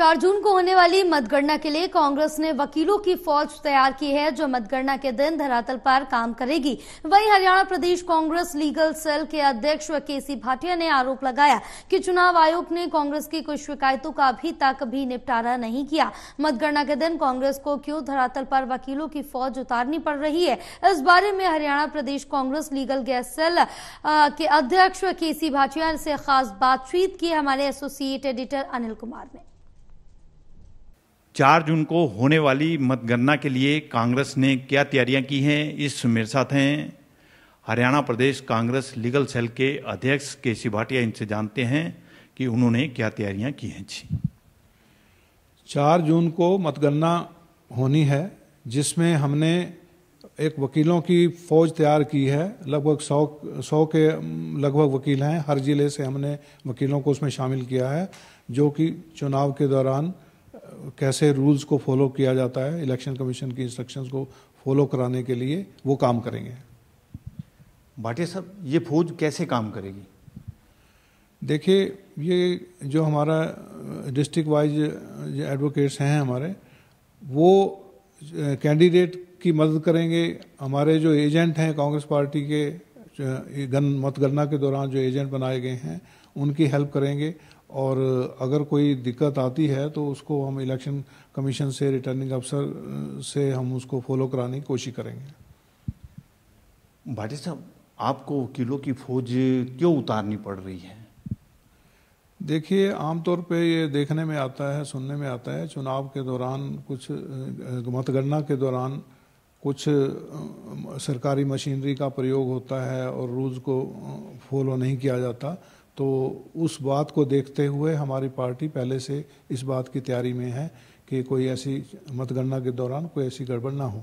चार जून को होने वाली मतगणना के लिए कांग्रेस ने वकीलों की फौज तैयार की है जो मतगणना के दिन धरातल पर काम करेगी वहीं हरियाणा प्रदेश कांग्रेस लीगल सेल के अध्यक्ष के सी भाटिया ने आरोप लगाया कि चुनाव आयोग ने कांग्रेस की कुछ शिकायतों का अभी तक भी निपटारा नहीं किया मतगणना के दिन कांग्रेस को क्यों धरातल पर वकीलों की फौज उतारनी पड़ रही है इस बारे में Haryana Pradesh Congress legal gas cell के अध्यक्ष के सी भाटिया से खास बातचीत की हमारे एसोसिएट एडिटर अनिल कुमार ने चार जून को होने वाली मतगणना के लिए कांग्रेस ने क्या तैयारियां की हैं इस मेरे साथ हैं हरियाणा प्रदेश कांग्रेस लीगल सेल के अध्यक्ष के सी भाटिया इनसे जानते हैं कि उन्होंने क्या तैयारियां की हैं जी चार जून को मतगणना होनी है जिसमें हमने एक वकीलों की फौज तैयार की है लगभग सौ सौ के लगभग वकील हैं हर ज़िले से हमने वकीलों को उसमें शामिल किया है जो कि चुनाव के दौरान कैसे रूल्स को फॉलो किया जाता है इलेक्शन कमीशन की इंस्ट्रक्शंस को फॉलो कराने के लिए वो काम करेंगे भाटिया साहब ये फौज कैसे काम करेगी देखिए ये जो हमारा डिस्ट्रिक्ट वाइज एडवोकेट्स हैं हमारे वो कैंडिडेट की मदद करेंगे हमारे जो एजेंट हैं कांग्रेस पार्टी के गन मतगणना के दौरान जो एजेंट बनाए गए हैं उनकी हेल्प करेंगे और अगर कोई दिक्कत आती है तो उसको हम इलेक्शन कमीशन से रिटर्निंग अफसर से हम उसको फॉलो कराने की कोशिश करेंगे भाटी साहब आपको वकीलों की फौज क्यों उतारनी पड़ रही है देखिए आमतौर पे ये देखने में आता है सुनने में आता है चुनाव के दौरान कुछ मतगणना के दौरान कुछ सरकारी मशीनरी का प्रयोग होता है और रूल्स को फॉलो नहीं किया जाता तो उस बात को देखते हुए हमारी पार्टी पहले से इस बात की तैयारी में है कि कोई ऐसी मतगणना के दौरान कोई ऐसी गड़बड़ ना हो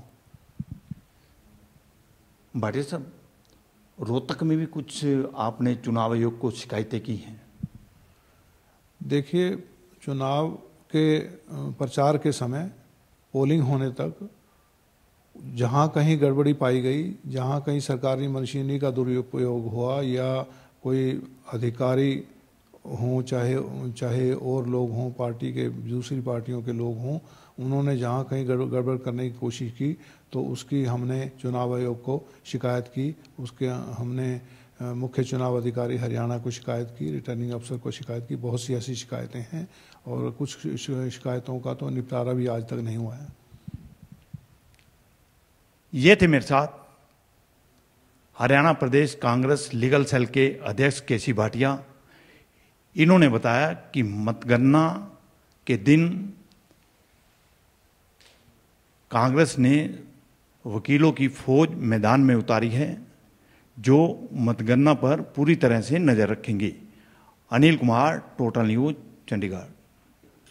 भाटिया साहब रोहतक में भी कुछ आपने चुनाव आयोग को शिकायतें की हैं देखिए चुनाव के प्रचार के समय पोलिंग होने तक जहाँ कहीं गड़बड़ी पाई गई जहाँ कहीं सरकारी मशीनरी का दुरुपयोग हुआ या कोई अधिकारी हों चाहे चाहे और लोग हों पार्टी के दूसरी पार्टियों के लोग हों उन्होंने जहाँ कहीं गड़बड़ करने की कोशिश की तो उसकी हमने चुनाव आयोग को शिकायत की उसके हमने मुख्य चुनाव अधिकारी हरियाणा को शिकायत की रिटर्निंग अफसर को शिकायत की बहुत सी ऐसी शिकायतें हैं और कुछ शिकायतों का तो निपटारा भी आज तक नहीं हुआ है ये थे मेरे साथ हरियाणा प्रदेश कांग्रेस लीगल सेल के अध्यक्ष के सी भाटिया इन्होंने बताया कि मतगणना के दिन कांग्रेस ने वकीलों की फौज मैदान में उतारी है जो मतगणना पर पूरी तरह से नज़र रखेंगे अनिल कुमार टोटल न्यूज चंडीगढ़